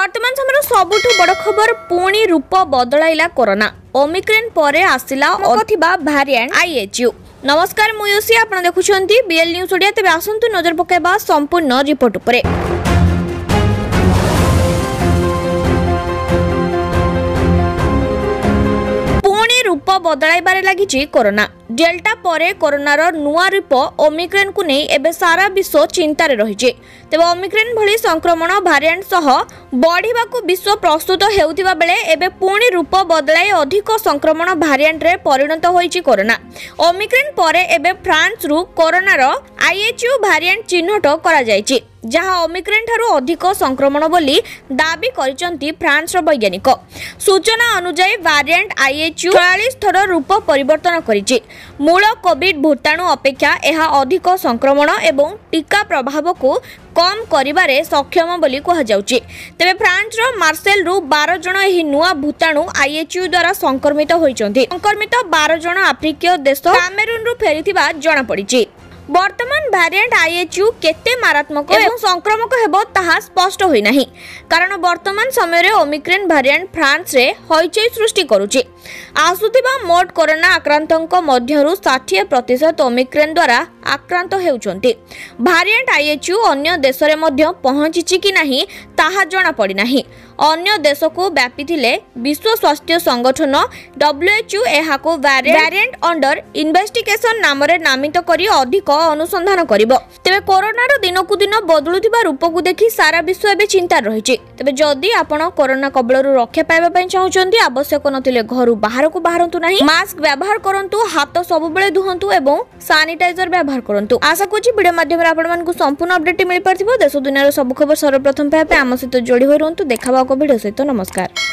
ବର୍ତ୍ତମାନ ସମୟର ସବୁଠୁ ବଡ଼ ଖବର ପୁଣି ରୂପ ବଦଳାଇଲା କରୋନା ଓମିକ୍ରେନ୍ ପରେ ଆସିଲା ଥିବା ଭାରିଆଣ୍ଟ ଆଇଏଚ୍ୟୁ ନମସ୍କାର ମୁଁ ୟୁସି ଆପଣ ଦେଖୁଛନ୍ତି ବିଏଲ୍ ନ୍ୟୁଜ୍ ଓଡ଼ିଆ ତେବେ ଆସନ୍ତୁ ନଜର ପକାଇବା ସମ୍ପୂର୍ଣ୍ଣ ରିପୋର୍ଟ ଉପରେ ବଦଳାଇବାରେ ଲାଗିଛି କରୋନା ଡେଲ୍ଟା ପରେ କରୋନାର ନୂଆ ରୂପ ଓମିକ୍ରେନ୍କୁ ନେଇ ଏବେ ସାରା ବିଶ୍ୱ ଚିନ୍ତାରେ ରହିଛି ତେବେ ଓମିକ୍ରେନ୍ ଭଳି ସଂକ୍ରମଣ ଭାରିଆଣ୍ଟ ସହ ବଢ଼ିବାକୁ ବିଶ୍ୱ ପ୍ରସ୍ତୁତ ହେଉଥିବା ବେଳେ ଏବେ ପୁଣି ରୂପ ବଦଳାଇ ଅଧିକ ସଂକ୍ରମଣ ଭାରିଆଣ୍ଟରେ ପରିଣତ ହୋଇଛି କରୋନା ଓମିକ୍ରେନ୍ ପରେ ଏବେ ଫ୍ରାନ୍ସରୁ କରୋନାର ଆଇଏଚ୍ୟୁ ଭାରିଆଣ୍ଟ ଚିହ୍ନଟ କରାଯାଇଛି ଯାହା ଓମିକ୍ରେନ୍ଠାରୁ ଅଧିକ ସଂକ୍ରମଣ ବୋଲି ଦାବି କରିଛନ୍ତି ଫ୍ରାନ୍ସର ବୈଜ୍ଞାନିକ ସୂଚନା ଅନୁଯାୟୀ ଭାରିଏଣ୍ଟ ଆଇଏଚ୍ୟୁ ଚାଳିଶ ଥର ରୂପ ପରିବର୍ତ୍ତନ କରିଛି ମୂଳ କୋଭିଡ୍ ଭୂତାଣୁ ଅପେକ୍ଷା ଏହା ଅଧିକ ସଂକ୍ରମଣ ଏବଂ ଟିକା ପ୍ରଭାବକୁ କମ୍ କରିବାରେ ସକ୍ଷମ ବୋଲି କୁହାଯାଉଛି ତେବେ ଫ୍ରାନ୍ସର ମାର୍ସେଲ୍ରୁ ବାର ଜଣ ଏହି ନୂଆ ଭୂତାଣୁ ଆଇଏଚ୍ୟୁ ଦ୍ୱାରା ସଂକ୍ରମିତ ହୋଇଛନ୍ତି ସଂକ୍ରମିତ ବାର ଜଣ ଆଫ୍ରିକୀୟ ଦେଶ କାମେରୁନ୍ରୁ ଫେରିଥିବା ଜଣାପଡ଼ିଛି বর্তমান ভ্যারিয়েন্ট আইএচইউ কেতে মারাত্মক এবং সংক্রামক ହେବ ତାହା ସ୍ପଷ୍ଟ ହୋଇନାହିଁ କାରଣ ବର୍ତ୍ତମାନ ସମୟରେ ଓମିକ୍ରନ୍ ଭାରିଆଣ୍ଟ ଫ୍ରାନ୍ସରେ ହଇଚଇ ସୃଷ୍ଟି କରୁଛି ଆସୁଥିବା ମୋଟ କରୋନା ଆକ୍ରାନ୍ତଙ୍କ ମଧ୍ୟରୁ ଷାଠିଏ ପ୍ରତିଶତ ଓମିକ୍ରେନ୍ ଦ୍ୱାରା ଆକ୍ରାନ୍ତ ହେଉଛନ୍ତି ଭାରିଏଣ୍ଟ ଆଇଏଚ୍ୟୁ ଅନ୍ୟ ଦେଶରେ ମଧ୍ୟ ପହଞ୍ଚିଛି କି ନାହିଁ ତାହା ଜଣାପଡ଼ିନାହିଁ ଅନ୍ୟ ଦେଶକୁ ବ୍ୟାପିଥିଲେ ବିଶ୍ୱ ସ୍ୱାସ୍ଥ୍ୟ ସଂଗଠନ ଡବ୍ଲ୍ୟୁଏଚ୍ୟୁ ଏହାକୁ ଭାରିଏଣ୍ଟ ଅଣ୍ଡର ଇନ୍ଭେଷ୍ଟିଗେସନ୍ ନାମରେ ନାମିତ କରି ଅଧିକ ଅନୁସନ୍ଧାନ କରିବ ତେବେ କରୋନାର ଦିନକୁ ଦିନ ବଦଳୁଥିବା ରୂପକୁ ଦେଖି ସାରା ବିଶ୍ୱ ଏବେ ଚିନ୍ତାରେ ରହିଛି ତେବେ ଯଦି ଆପଣ କରୋନା କବଳରୁ ରକ୍ଷା ପାଇବା ପାଇଁ ଚାହୁଁଛନ୍ତି ଆବଶ୍ୟକ ନଥିଲେ ଘରୁ ବାହାରକୁ ବାହାରନ୍ତୁ ନାହିଁ ମାସ୍କ ବ୍ୟବହାର କରନ୍ତୁ ହାତ ସବୁବେଳେ ଧୁଅନ୍ତୁ ଏବଂ ସାନିଟାଇଜର ବ୍ୟବହାର କରନ୍ତୁ ଆଶା କରୁଛି ଭିଡ଼ିଓ ମାଧ୍ୟମରେ ଆପଣମାନଙ୍କୁ ସମ୍ପୂର୍ଣ୍ଣ ଅପଡେଟ୍ ମିଳିପାରିଥିବ ଦେଶ ଦୁନିଆର ସବୁ ଖବର ସର୍ବପ୍ରଥମ ପାଇବା ପାଇଁ ଆମ ସହିତ ଯୋଡ଼ି ହୋଇ ରୁହନ୍ତୁ ଦେଖାବା ଏକ ଭିଡ଼ିଓ ସହିତ ନମସ୍କାର